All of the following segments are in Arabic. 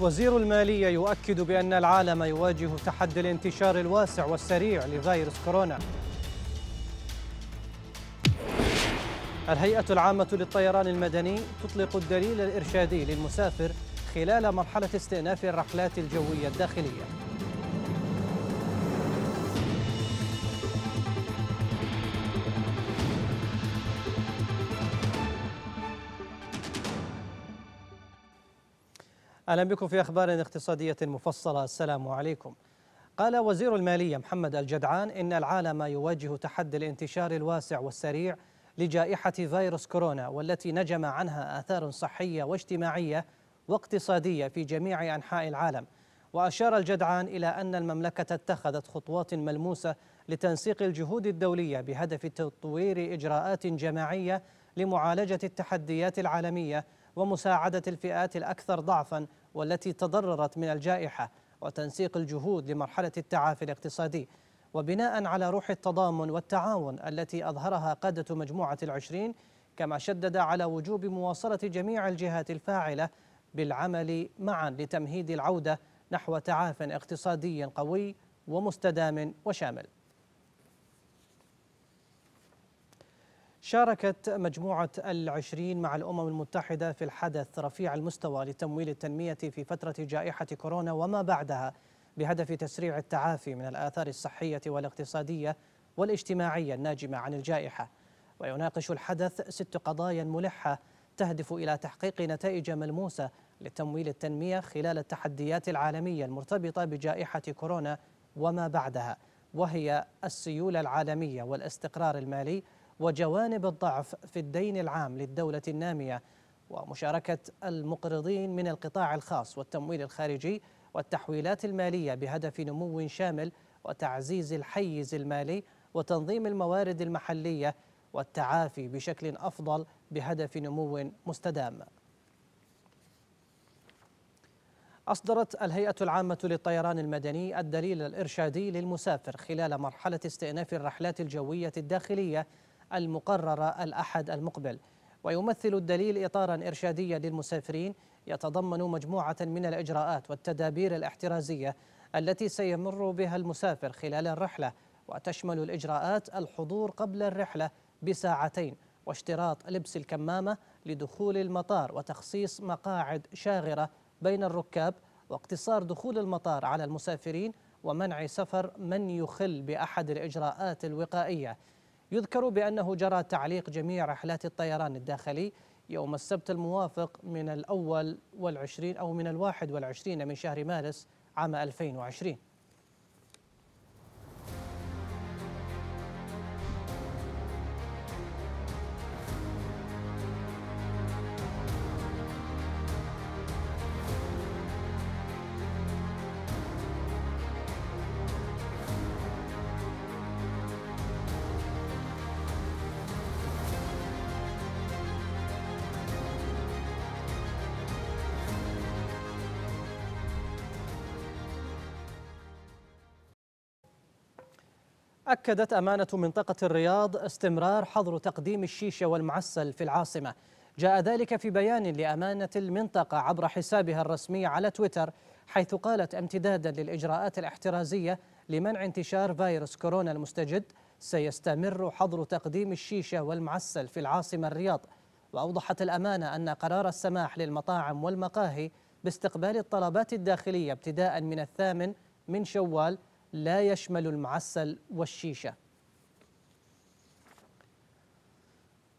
وزير المالية يؤكد بأن العالم يواجه تحدي الانتشار الواسع والسريع لفيروس كورونا الهيئة العامة للطيران المدني تطلق الدليل الإرشادي للمسافر خلال مرحلة استئناف الرحلات الجوية الداخلية أهلا بكم في أخبار اقتصادية مفصلة السلام عليكم قال وزير المالية محمد الجدعان إن العالم يواجه تحدي الانتشار الواسع والسريع لجائحة فيروس كورونا والتي نجم عنها آثار صحية واجتماعية واقتصادية في جميع أنحاء العالم وأشار الجدعان إلى أن المملكة اتخذت خطوات ملموسة لتنسيق الجهود الدولية بهدف تطوير إجراءات جماعية لمعالجة التحديات العالمية ومساعدة الفئات الأكثر ضعفاً والتي تضررت من الجائحة وتنسيق الجهود لمرحلة التعافي الاقتصادي وبناء على روح التضامن والتعاون التي أظهرها قادة مجموعة العشرين كما شدد على وجوب مواصلة جميع الجهات الفاعلة بالعمل معا لتمهيد العودة نحو تعاف اقتصادي قوي ومستدام وشامل شاركت مجموعة العشرين مع الأمم المتحدة في الحدث رفيع المستوى لتمويل التنمية في فترة جائحة كورونا وما بعدها بهدف تسريع التعافي من الآثار الصحية والاقتصادية والاجتماعية الناجمة عن الجائحة ويناقش الحدث ست قضايا ملحة تهدف إلى تحقيق نتائج ملموسة لتمويل التنمية خلال التحديات العالمية المرتبطة بجائحة كورونا وما بعدها وهي السيولة العالمية والاستقرار المالي وجوانب الضعف في الدين العام للدولة النامية ومشاركة المقرضين من القطاع الخاص والتمويل الخارجي والتحويلات المالية بهدف نمو شامل وتعزيز الحيز المالي وتنظيم الموارد المحلية والتعافي بشكل أفضل بهدف نمو مستدام أصدرت الهيئة العامة للطيران المدني الدليل الإرشادي للمسافر خلال مرحلة استئناف الرحلات الجوية الداخلية المقررة الأحد المقبل ويمثل الدليل إطارا إرشاديا للمسافرين يتضمن مجموعة من الإجراءات والتدابير الاحترازية التي سيمر بها المسافر خلال الرحلة وتشمل الإجراءات الحضور قبل الرحلة بساعتين واشتراط لبس الكمامة لدخول المطار وتخصيص مقاعد شاغرة بين الركاب واقتصار دخول المطار على المسافرين ومنع سفر من يخل بأحد الإجراءات الوقائية يذكر بأنه جرى تعليق جميع رحلات الطيران الداخلي يوم السبت الموافق من الأول والعشرين أو من الواحد والعشرين من شهر مارس عام 2020 أكدت أمانة منطقة الرياض استمرار حظر تقديم الشيشة والمعسل في العاصمة جاء ذلك في بيان لأمانة المنطقة عبر حسابها الرسمي على تويتر حيث قالت امتدادا للإجراءات الاحترازية لمنع انتشار فيروس كورونا المستجد سيستمر حظر تقديم الشيشة والمعسل في العاصمة الرياض وأوضحت الأمانة أن قرار السماح للمطاعم والمقاهي باستقبال الطلبات الداخلية ابتداء من الثامن من شوال لا يشمل المعسل والشيشة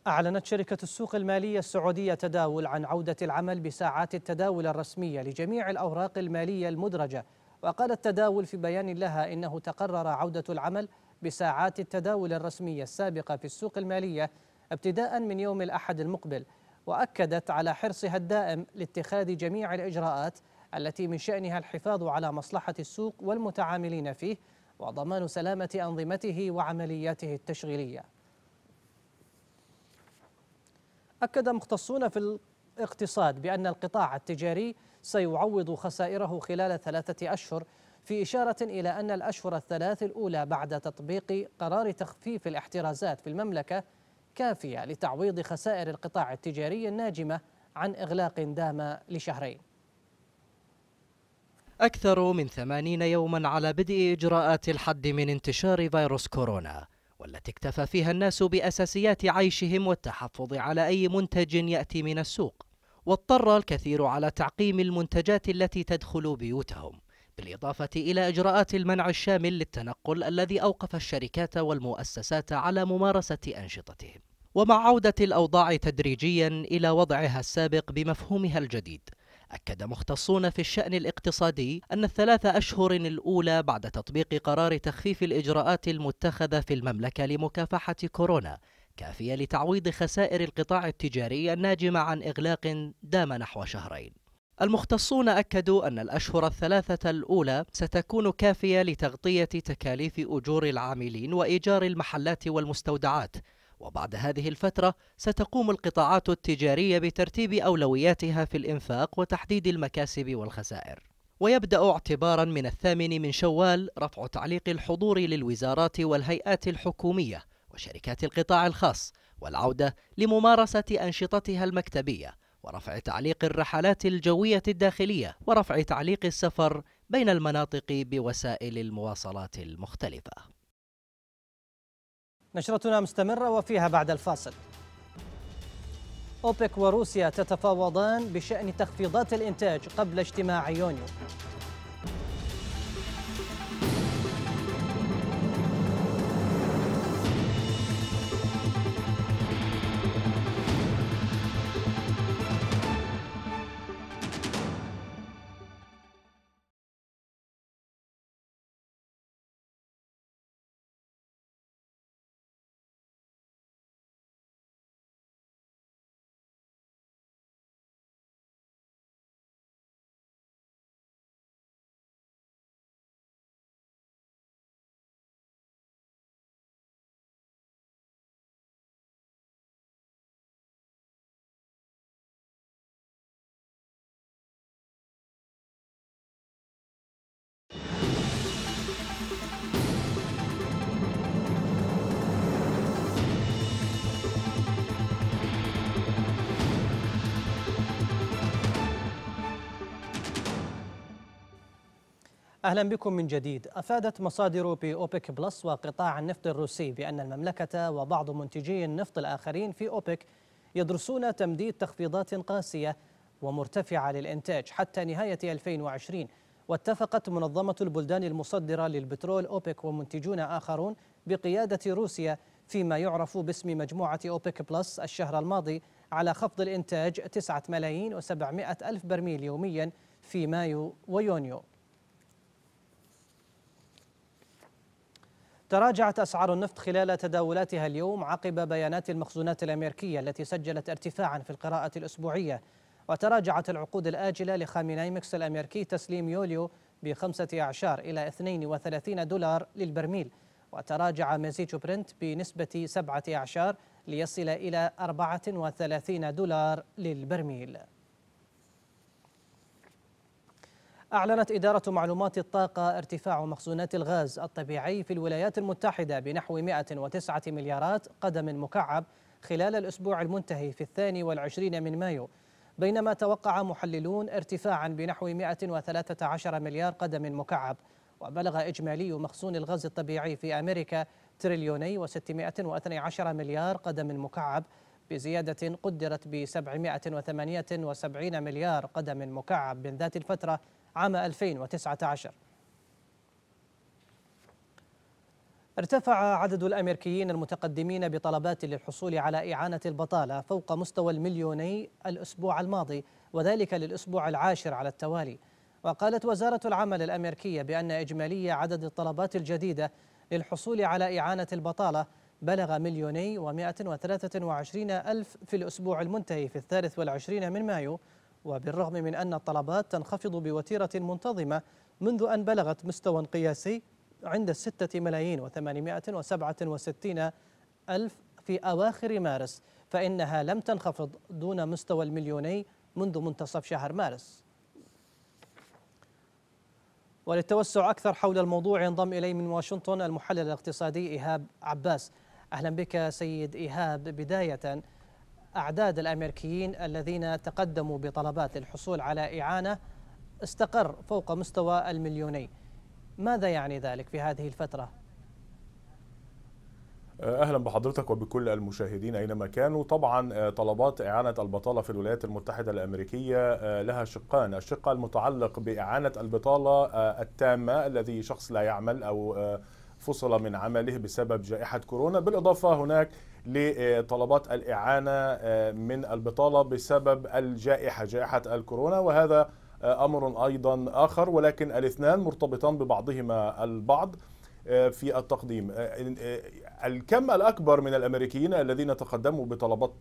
أعلنت شركة السوق المالية السعودية تداول عن عودة العمل بساعات التداول الرسمية لجميع الأوراق المالية المدرجة وقال التداول في بيان لها إنه تقرر عودة العمل بساعات التداول الرسمية السابقة في السوق المالية ابتداء من يوم الأحد المقبل وأكدت على حرصها الدائم لاتخاذ جميع الإجراءات التي من شأنها الحفاظ على مصلحة السوق والمتعاملين فيه وضمان سلامة أنظمته وعملياته التشغيلية أكد مختصون في الاقتصاد بأن القطاع التجاري سيعوض خسائره خلال ثلاثة أشهر في إشارة إلى أن الأشهر الثلاث الأولى بعد تطبيق قرار تخفيف الاحترازات في المملكة كافية لتعويض خسائر القطاع التجاري الناجمة عن إغلاق دام لشهرين أكثر من ثمانين يوما على بدء إجراءات الحد من انتشار فيروس كورونا والتي اكتفى فيها الناس بأساسيات عيشهم والتحفظ على أي منتج يأتي من السوق واضطر الكثير على تعقيم المنتجات التي تدخل بيوتهم بالإضافة إلى إجراءات المنع الشامل للتنقل الذي أوقف الشركات والمؤسسات على ممارسة أنشطتهم ومع عودة الأوضاع تدريجيا إلى وضعها السابق بمفهومها الجديد أكد مختصون في الشأن الاقتصادي أن الثلاث أشهر الأولى بعد تطبيق قرار تخفيف الإجراءات المتخذة في المملكة لمكافحة كورونا كافية لتعويض خسائر القطاع التجاري الناجمة عن إغلاق دام نحو شهرين المختصون أكدوا أن الأشهر الثلاثة الأولى ستكون كافية لتغطية تكاليف أجور العاملين وإيجار المحلات والمستودعات وبعد هذه الفترة ستقوم القطاعات التجارية بترتيب أولوياتها في الإنفاق وتحديد المكاسب والخسائر ويبدأ اعتبارا من الثامن من شوال رفع تعليق الحضور للوزارات والهيئات الحكومية وشركات القطاع الخاص والعودة لممارسة أنشطتها المكتبية ورفع تعليق الرحلات الجوية الداخلية ورفع تعليق السفر بين المناطق بوسائل المواصلات المختلفة نشرتنا مستمرة وفيها بعد الفاصل أوبك وروسيا تتفاوضان بشأن تخفيضات الإنتاج قبل اجتماع يونيو أهلا بكم من جديد أفادت مصادر أوبك بلس وقطاع النفط الروسي بأن المملكة وبعض منتجي النفط الآخرين في أوبك يدرسون تمديد تخفيضات قاسية ومرتفعة للإنتاج حتى نهاية 2020 واتفقت منظمة البلدان المصدرة للبترول أوبك ومنتجون آخرون بقيادة روسيا فيما يعرف باسم مجموعة أوبك بلس الشهر الماضي على خفض الإنتاج 9 ملايين و700 ألف برميل يوميا في مايو ويونيو تراجعت أسعار النفط خلال تداولاتها اليوم عقب بيانات المخزونات الأمريكية التي سجلت ارتفاعا في القراءة الأسبوعية وتراجعت العقود الآجلة نايمكس الأمريكي تسليم يوليو بخمسة أعشار إلى 32 دولار للبرميل وتراجع مزيج برنت بنسبة سبعة أعشار ليصل إلى 34 دولار للبرميل أعلنت إدارة معلومات الطاقة ارتفاع مخزونات الغاز الطبيعي في الولايات المتحدة بنحو 109 مليارات قدم مكعب خلال الأسبوع المنتهي في الثاني والعشرين من مايو بينما توقع محللون ارتفاعا بنحو 113 مليار قدم مكعب وبلغ إجمالي مخزون الغاز الطبيعي في أمريكا تريليوني و612 مليار قدم مكعب بزيادة قدرت ب 778 مليار قدم مكعب من ذات الفترة عام 2019 ارتفع عدد الأمريكيين المتقدمين بطلبات للحصول على إعانة البطالة فوق مستوى المليوني الأسبوع الماضي وذلك للأسبوع العاشر على التوالي وقالت وزارة العمل الأمريكية بأن إجمالي عدد الطلبات الجديدة للحصول على إعانة البطالة بلغ مليوني ومائة وثلاثة وعشرين ألف في الأسبوع المنتهي في الثالث والعشرين من مايو وبالرغم من أن الطلبات تنخفض بوتيرة منتظمة منذ أن بلغت مستوى قياسي عند الستة ملايين وثمانمائة وسبعة وستين ألف في أواخر مارس فإنها لم تنخفض دون مستوى المليوني منذ منتصف شهر مارس وللتوسع أكثر حول الموضوع ينضم إلي من واشنطن المحلل الاقتصادي إيهاب عباس أهلا بك سيد إيهاب بداية أعداد الأمريكيين الذين تقدموا بطلبات الحصول على إعانة استقر فوق مستوى المليوني ماذا يعني ذلك في هذه الفترة؟ أه، اهلا بحضرتك وبكل المشاهدين اينما كانوا طبعا أه، طلبات اعانه البطاله في الولايات المتحده الامريكيه أه، لها شقان الشق المتعلق باعانه البطاله التامه الذي شخص لا يعمل او فصل من عمله بسبب جائحة كورونا بالإضافة هناك لطلبات الإعانة آه، من البطالة بسبب الجائحة جائحة الكورونا وهذا آه، أمر أيضا آخر ولكن الاثنان مرتبطان ببعضهما البعض آه، في التقديم الكم الأكبر من الأمريكيين الذين تقدموا بطلبات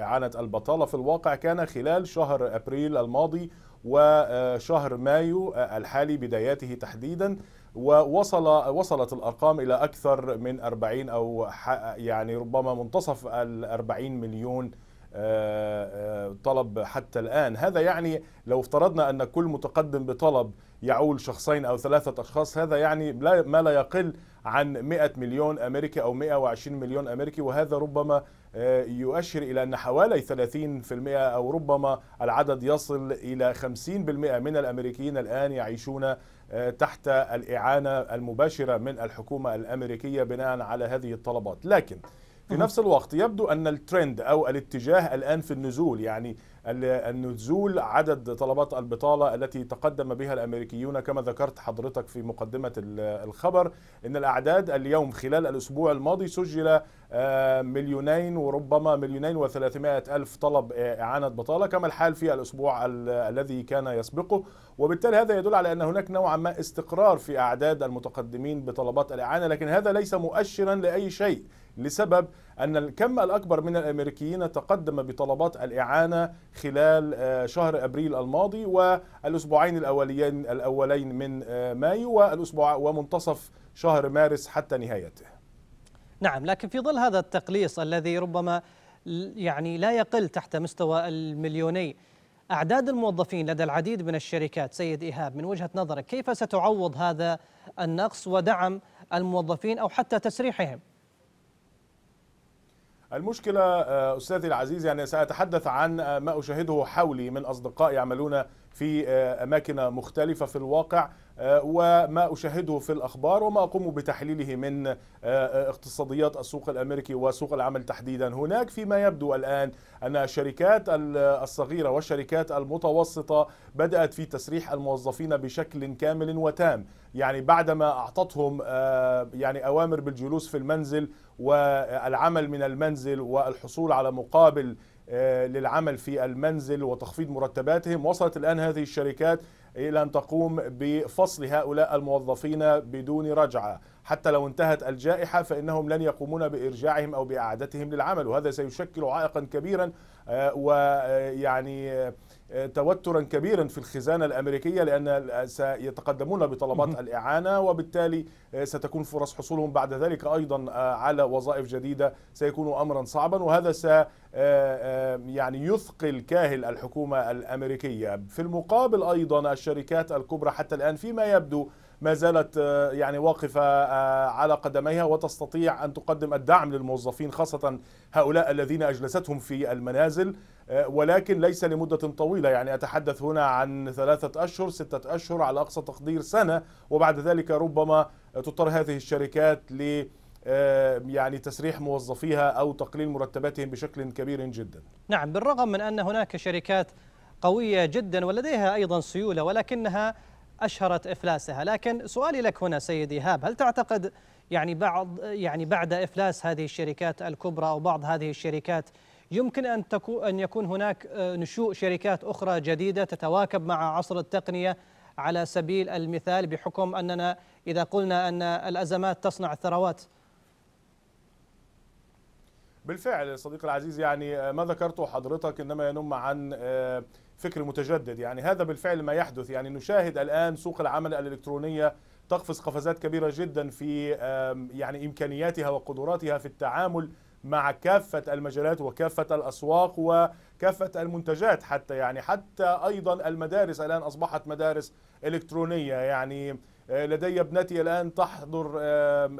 إعانة البطالة في الواقع كان خلال شهر أبريل الماضي وشهر مايو الحالي بداياته تحديدا ووصل وصلت الارقام الى اكثر من 40 او يعني ربما منتصف ال 40 مليون آه، آه، طلب حتى الآن هذا يعني لو افترضنا أن كل متقدم بطلب يعول شخصين أو ثلاثة أشخاص هذا يعني ما لا يقل عن 100 مليون أمريكي أو 120 مليون أمريكي وهذا ربما آه، يؤشر إلى أن حوالي 30% أو ربما العدد يصل إلى 50% من الأمريكيين الآن يعيشون آه، تحت الإعانة المباشرة من الحكومة الأمريكية بناء على هذه الطلبات لكن في نفس الوقت يبدو أن الترند أو الاتجاه الآن في النزول يعني النزول عدد طلبات البطالة التي تقدم بها الأمريكيون كما ذكرت حضرتك في مقدمة الخبر أن الأعداد اليوم خلال الأسبوع الماضي سجل آه، مليونين وربما مليونين وثلاثمائة ألف طلب آه، إعانة بطالة كما الحال في الأسبوع الذي كان يسبقه وبالتالي هذا يدل على أن هناك نوعا ما استقرار في أعداد المتقدمين بطلبات الإعانة لكن هذا ليس مؤشرا لأي شيء لسبب أن الكم الأكبر من الأمريكيين تقدم بطلبات الإعانة خلال آه، شهر أبريل الماضي والأسبوعين الأوليين الأولين من آه، مايو والأسبوع ومنتصف شهر مارس حتى نهايته نعم لكن في ظل هذا التقليص الذي ربما يعني لا يقل تحت مستوى المليوني أعداد الموظفين لدى العديد من الشركات سيد إيهاب من وجهة نظرك كيف ستعوض هذا النقص ودعم الموظفين أو حتى تسريحهم المشكلة آه، أستاذي العزيز يعني سأتحدث عن آه، ما أشاهده حولي من أصدقاء يعملون في آه، أماكن مختلفة في الواقع آه، وما أشاهده في الأخبار وما أقوم بتحليله من آه، اقتصاديات السوق الأمريكي وسوق العمل تحديدا هناك فيما يبدو الآن أن الشركات الصغيرة والشركات المتوسطة بدأت في تسريح الموظفين بشكل كامل وتام يعني بعدما أعطتهم يعني أوامر بالجلوس في المنزل والعمل من المنزل والحصول على مقابل آه، للعمل في المنزل وتخفيض مرتباتهم وصلت الآن هذه الشركات إلى أن تقوم بفصل هؤلاء الموظفين بدون رجعة حتى لو انتهت الجائحة فإنهم لن يقومون بإرجاعهم أو بإعادتهم للعمل وهذا سيشكل عائقا كبيرا آه، ويعني آه، توترا كبيرا في الخزانة الأمريكية لأن سيتقدمون بطلبات الإعانة وبالتالي آه، ستكون فرص حصولهم بعد ذلك أيضا آه، على وظائف جديدة سيكون أمرا صعبا وهذا س يعني يثقل كاهل الحكومة الأمريكية في المقابل أيضا الشركات الكبرى حتى الآن فيما يبدو ما زالت يعني واقفة على قدميها وتستطيع أن تقدم الدعم للموظفين خاصة هؤلاء الذين أجلستهم في المنازل آه، ولكن ليس لمدة طويلة يعني أتحدث هنا عن ثلاثة أشهر ستة أشهر على أقصى تقدير سنة وبعد ذلك ربما تضطر هذه الشركات ل آه، يعني تسريح موظفيها أو تقليل مرتباتهم بشكل كبير جدا نعم بالرغم من أن هناك شركات قوية جدا ولديها أيضا سيولة ولكنها أشهرت إفلاسها لكن سؤالي لك هنا سيدي هاب هل تعتقد يعني بعض يعني بعد إفلاس هذه الشركات الكبرى أو بعض هذه الشركات يمكن أن, أن يكون هناك آه، نشوء شركات أخرى جديدة تتواكب مع عصر التقنية على سبيل المثال بحكم أننا إذا قلنا أن الأزمات تصنع الثروات بالفعل صديقي العزيز يعني آه، ما ذكرته حضرتك انما ينم عن آه، فكر متجدد يعني هذا بالفعل ما يحدث يعني نشاهد الان سوق العمل الالكترونيه تقفز قفزات كبيره جدا في يعني امكانياتها وقدراتها في التعامل مع كافة المجالات وكافة الأسواق وكافة المنتجات حتى يعني حتى أيضا المدارس الآن أصبحت مدارس إلكترونية يعني آه، لدي ابنتي الآن تحضر آه،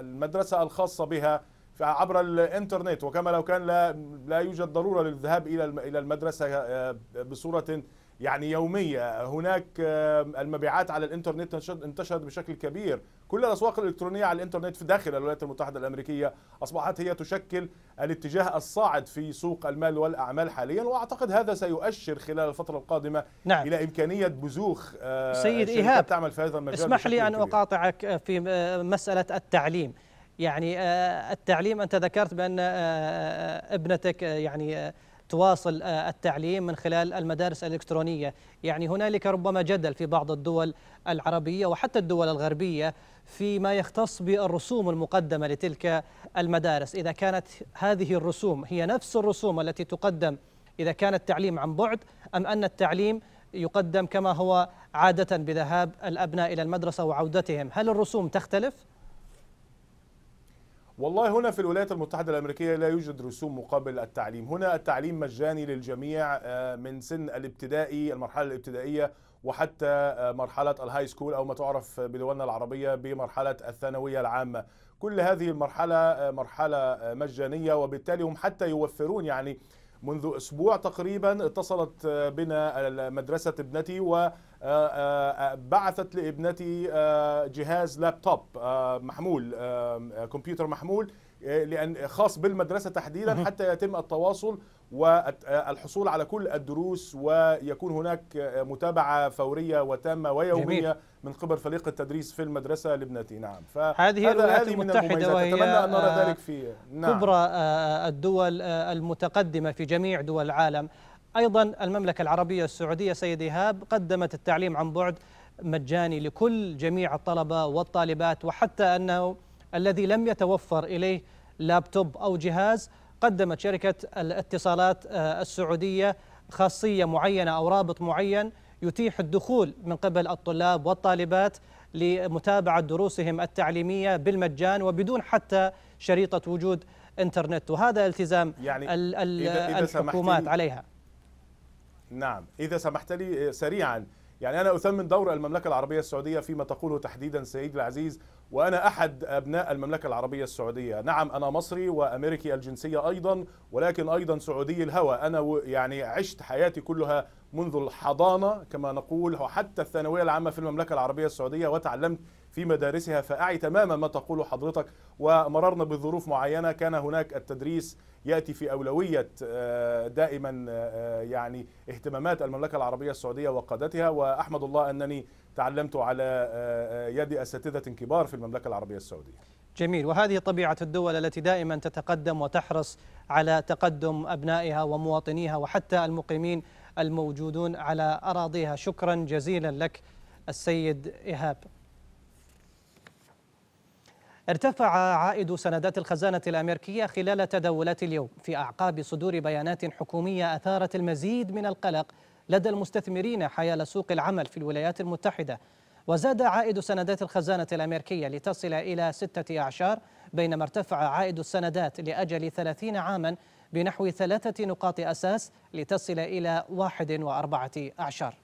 المدرسة الخاصة بها عبر الانترنت وكما لو كان لا, لا يوجد ضرورة للذهاب إلى المدرسة آه، بصورة يعني يوميه هناك المبيعات على الانترنت انتشرت بشكل كبير كل الاسواق الالكترونيه على الانترنت في داخل الولايات المتحده الامريكيه اصبحت هي تشكل الاتجاه الصاعد في سوق المال والاعمال حاليا واعتقد هذا سيؤشر خلال الفتره القادمه نعم. الى امكانيه بزوخ آه، سيد ايهاب تعمل في هذا المجال اسمح لي ان كبير. اقاطعك آه، في آه، مساله التعليم يعني التعليم انت ذكرت بان ابنتك يعني تواصل آه، التعليم من خلال المدارس الإلكترونية يعني هنالك ربما جدل في بعض الدول العربية وحتى الدول الغربية فيما يختص بالرسوم المقدمة لتلك المدارس إذا كانت هذه الرسوم هي نفس الرسوم التي تقدم إذا كان التعليم عن بعد أم أن التعليم يقدم كما هو عادة بذهاب الأبناء إلى المدرسة وعودتهم هل الرسوم تختلف؟ والله هنا في الولايات المتحدة الأمريكية لا يوجد رسوم مقابل التعليم هنا التعليم مجاني للجميع آه، من سن الابتدائي المرحلة الابتدائية وحتى آه، مرحلة الهاي سكول أو ما تعرف بلغتنا العربية بمرحلة الثانوية العامة كل هذه المرحلة آه، مرحلة مجانية وبالتالي هم حتى يوفرون يعني منذ أسبوع تقريبا اتصلت بنا مدرسة ابنتي و آه، آه، آه، بعثت لابنتي جهاز لابتوب محمول كمبيوتر محمول لان خاص بالمدرسه تحديدا حتى يتم التواصل والحصول على كل الدروس ويكون هناك متابعه فوريه وتامه ويوميه جميل. من قبل فريق التدريس في المدرسه لابنتي نعم هذه الولايات المتحده وهي اتمنى ان نرى ذلك في نعم. كبرى الدول المتقدمه في جميع دول العالم أيضا المملكة العربية السعودية سيد إيهاب قدمت التعليم عن بعد مجاني لكل جميع الطلبة والطالبات وحتى أنه الذي لم يتوفر إليه لابتوب أو جهاز قدمت شركة الاتصالات آه، السعودية خاصية معينة أو رابط معين يتيح الدخول من قبل الطلاب والطالبات لمتابعة دروسهم التعليمية بالمجان وبدون حتى شريطة وجود انترنت وهذا التزام يعني ال ال إذا الحكومات عليها نعم إذا سمحت لي آه، سريعا يعني أنا أثمن دور المملكة العربية السعودية فيما تقوله تحديدا سيد العزيز وأنا أحد أبناء المملكة العربية السعودية نعم أنا مصري وأمريكي الجنسية أيضا ولكن أيضا سعودي الهوى أنا يعني عشت حياتي كلها منذ الحضانة كما نقول وحتى الثانوية العامة في المملكة العربية السعودية وتعلمت في مدارسها فأعي تماما ما تقوله حضرتك ومررنا بظروف معينة كان هناك التدريس يأتي في أولوية آه، دائما آه، يعني اهتمامات المملكة العربية السعودية وقادتها وأحمد الله أنني تعلمت على آه، يد أساتذة كبار في المملكة العربية السعودية جميل وهذه طبيعة الدول التي دائما تتقدم وتحرص على تقدم أبنائها ومواطنيها وحتى المقيمين الموجودون على أراضيها شكرا جزيلا لك السيد إيهاب ارتفع عائد سندات الخزانة الأمريكية خلال تداولات اليوم في أعقاب صدور بيانات حكومية أثارت المزيد من القلق لدى المستثمرين حيال سوق العمل في الولايات المتحدة وزاد عائد سندات الخزانة الأمريكية لتصل إلى ستة أعشار بينما ارتفع عائد السندات لأجل ثلاثين عاما بنحو ثلاثة نقاط أساس لتصل إلى واحد وأربعة أعشار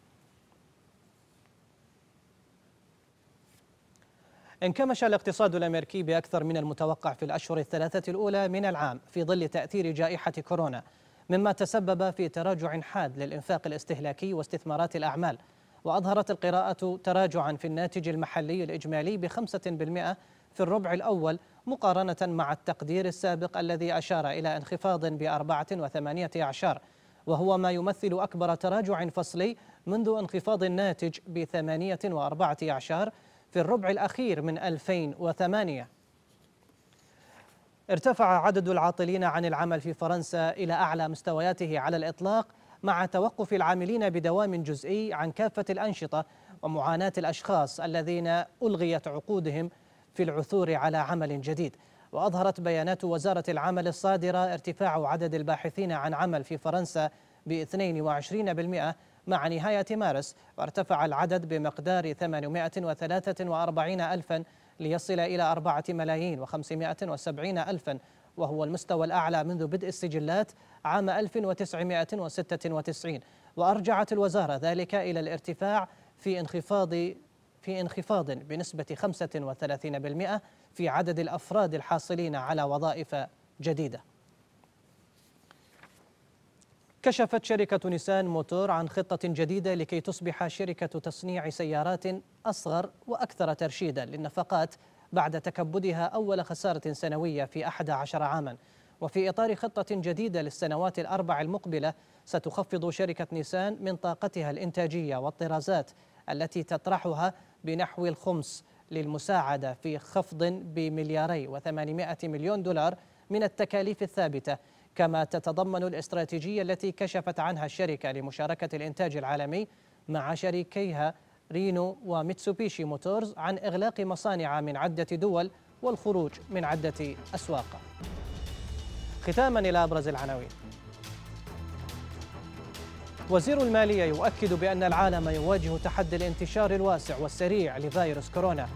انكمش الاقتصاد الأمريكي بأكثر من المتوقع في الأشهر الثلاثة الأولى من العام في ظل تأثير جائحة كورونا مما تسبب في تراجع حاد للإنفاق الاستهلاكي واستثمارات الأعمال وأظهرت القراءة تراجعا في الناتج المحلي الإجمالي بخمسة بالمئة في الربع الأول مقارنة مع التقدير السابق الذي أشار إلى انخفاض بأربعة وثمانية أعشار وهو ما يمثل أكبر تراجع فصلي منذ انخفاض الناتج بثمانية وأربعة أعشار في الربع الأخير من 2008 ارتفع عدد العاطلين عن العمل في فرنسا إلى أعلى مستوياته على الإطلاق مع توقف العاملين بدوام جزئي عن كافة الأنشطة ومعاناة الأشخاص الذين ألغيت عقودهم في العثور على عمل جديد وأظهرت بيانات وزارة العمل الصادرة ارتفاع عدد الباحثين عن عمل في فرنسا ب 22% مع نهاية مارس وارتفع العدد بمقدار 843 ألفا ليصل إلى 4 ملايين و570 ألفا وهو المستوى الأعلى منذ بدء السجلات عام 1996 وأرجعت الوزارة ذلك إلى الارتفاع في انخفاض في انخفاض بنسبة 35% في عدد الأفراد الحاصلين على وظائف جديدة كشفت شركة نيسان موتور عن خطة جديدة لكي تصبح شركة تصنيع سيارات أصغر وأكثر ترشيدا للنفقات بعد تكبدها أول خسارة سنوية في 11 عاما وفي إطار خطة جديدة للسنوات الأربع المقبلة ستخفض شركة نيسان من طاقتها الإنتاجية والطرازات التي تطرحها بنحو الخمس للمساعدة في خفض بملياري و800 مليون دولار من التكاليف الثابتة كما تتضمن الاستراتيجية التي كشفت عنها الشركة لمشاركة الإنتاج العالمي مع شريكيها رينو وميتسوبيشي موتورز عن إغلاق مصانع من عدة دول والخروج من عدة أسواق ختاما إلى أبرز العناوين وزير المالية يؤكد بأن العالم يواجه تحدي الانتشار الواسع والسريع لفيروس كورونا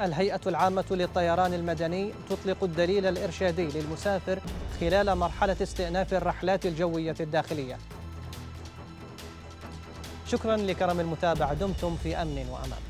الهيئة العامة للطيران المدني تطلق الدليل الإرشادي للمسافر خلال مرحلة استئناف الرحلات الجوية الداخلية شكرا لكرم المتابعة دمتم في أمن وأمان